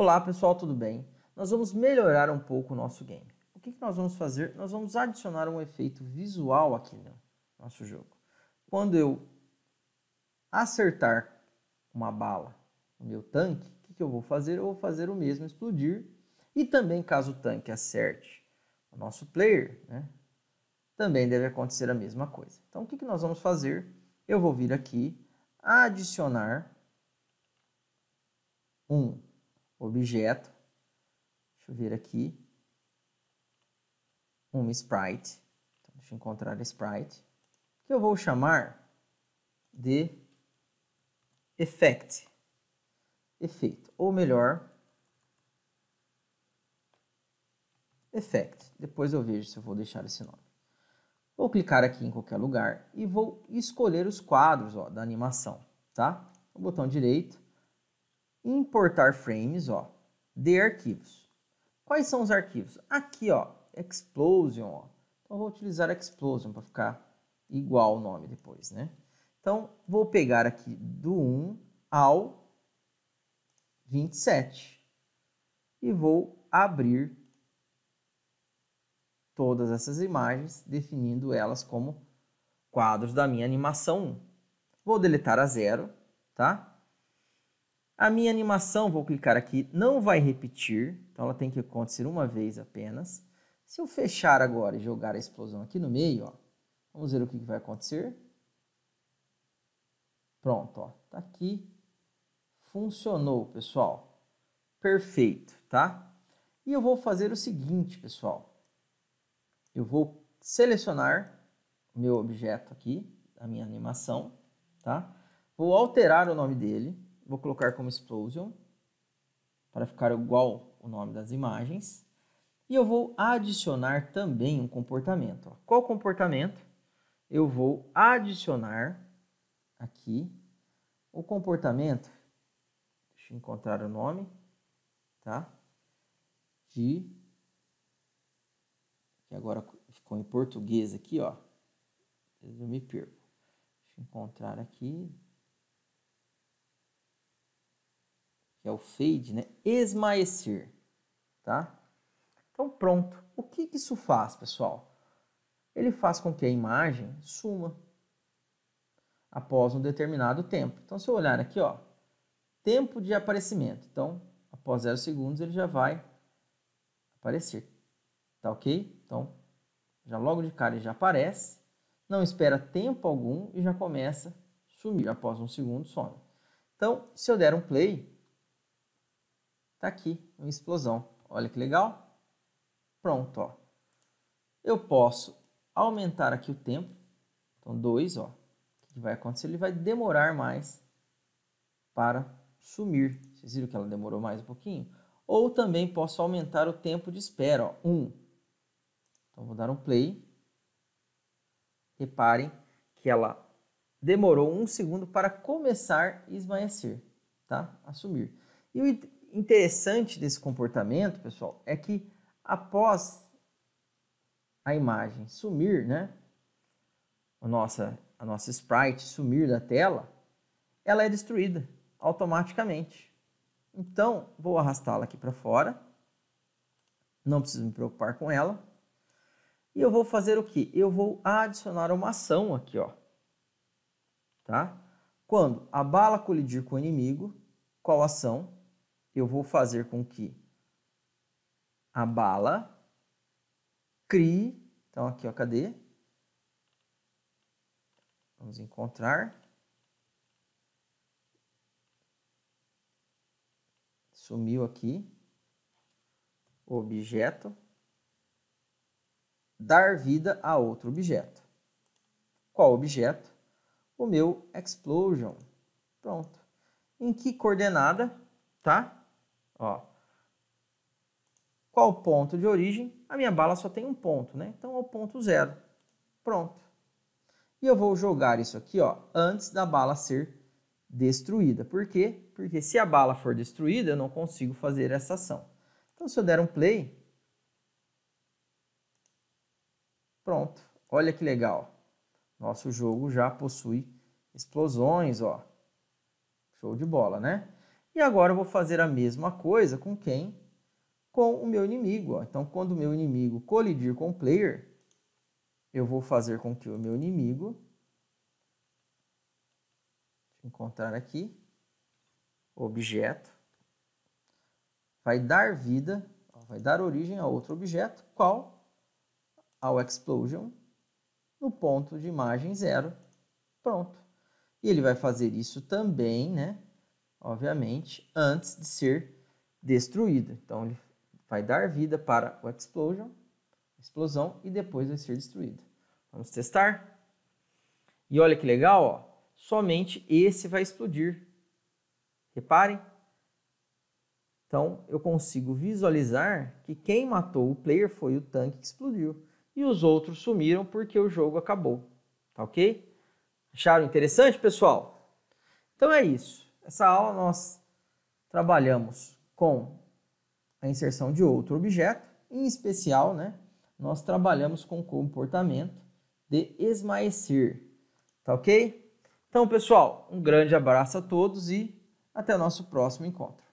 Olá pessoal, tudo bem? Nós vamos melhorar um pouco o nosso game. O que, nós vamos fazer? Nós vamos adicionar um efeito visual aqui no nosso jogo. Quando eu acertar uma bala no meu tanque, o que, eu vou fazer? Eu vou fazer o mesmo, explodir. E também caso o tanque acerte o nosso player, né, também deve acontecer a mesma coisa. Então o que, que nós vamos fazer? Eu vou vir aqui, adicionar um objeto, deixa eu ver aqui, um sprite, então, deixa eu encontrar sprite, que eu vou chamar de effect, efeito, ou melhor, effect, depois eu vejo se eu vou deixar esse nome. Vou clicar aqui em qualquer lugar e vou escolher os quadros ó, da animação, tá? O botão direito, importar frames, ó, de arquivos. Quais são os arquivos? Aqui, ó, Explosion, ó. Então, vou utilizar Explosion para ficar igual o nome depois, né? Então, vou pegar aqui do 1 ao 27 e vou abrir todas essas imagens, definindo elas como quadros da minha animação 1. Vou deletar a zero, tá? A minha animação, vou clicar aqui, não vai repetir, então ela tem que acontecer uma vez apenas. Se eu fechar agora e jogar a explosão aqui no meio, ó, vamos ver o que vai acontecer. Pronto, ó, tá aqui. Funcionou, pessoal. Perfeito, tá? E eu vou fazer o seguinte, pessoal. Eu vou selecionar o meu objeto aqui, a minha animação, tá? Vou alterar o nome dele vou colocar como explosion, para ficar igual o nome das imagens. E eu vou adicionar também um comportamento. Qual comportamento? Eu vou adicionar aqui o comportamento, deixa eu encontrar o nome, tá? De, que agora ficou em português aqui, ó. Eu me perco. Deixa eu encontrar aqui, que é o fade, né? Esmaecer, tá? Então pronto. O que, que isso faz, pessoal? Ele faz com que a imagem suma após um determinado tempo. Então se eu olhar aqui, ó, tempo de aparecimento. Então após zero segundos ele já vai aparecer, tá ok? Então já logo de cara ele já aparece, não espera tempo algum e já começa a sumir após um segundo some. Né? Então se eu der um play Está aqui uma explosão. Olha que legal. Pronto. Ó. Eu posso aumentar aqui o tempo. Então, 2, o que vai acontecer? Ele vai demorar mais para sumir. Vocês viram que ela demorou mais um pouquinho? Ou também posso aumentar o tempo de espera, 1. Um. Então, vou dar um play. Reparem que ela demorou um segundo para começar a esmaecer, tá? A sumir. E interessante desse comportamento, pessoal, é que após a imagem sumir, né, a nossa, a nossa sprite sumir da tela, ela é destruída automaticamente. Então, vou arrastá-la aqui para fora, não preciso me preocupar com ela. E eu vou fazer o que? Eu vou adicionar uma ação aqui, ó. Tá? Quando a bala colidir com o inimigo, qual ação? eu vou fazer com que a bala crie. Então, aqui, ó, cadê? Vamos encontrar. Sumiu aqui. Objeto. Dar vida a outro objeto. Qual objeto? O meu explosion. Pronto. Em que coordenada, tá? Ó. Qual o ponto de origem? A minha bala só tem um ponto, né? Então é o ponto zero. Pronto. E eu vou jogar isso aqui ó, antes da bala ser destruída. Por quê? Porque se a bala for destruída, eu não consigo fazer essa ação. Então, se eu der um play, pronto. Olha que legal. Nosso jogo já possui explosões, ó. Show de bola, né? E agora eu vou fazer a mesma coisa com quem? Com o meu inimigo. Ó. Então, quando o meu inimigo colidir com o player, eu vou fazer com que o meu inimigo... encontrar aqui. Objeto. Vai dar vida, ó, vai dar origem a outro objeto. Qual? Ao Explosion. No ponto de imagem zero. Pronto. E ele vai fazer isso também, né? obviamente, antes de ser destruída. Então ele vai dar vida para o explosion, explosão e depois vai ser destruída. Vamos testar? E olha que legal, ó, somente esse vai explodir. Reparem. Então eu consigo visualizar que quem matou o player foi o tanque que explodiu e os outros sumiram porque o jogo acabou. Tá ok? Acharam interessante, pessoal? Então é isso. Essa aula nós trabalhamos com a inserção de outro objeto, em especial, né, nós trabalhamos com o comportamento de esmaecer, tá ok? Então, pessoal, um grande abraço a todos e até o nosso próximo encontro.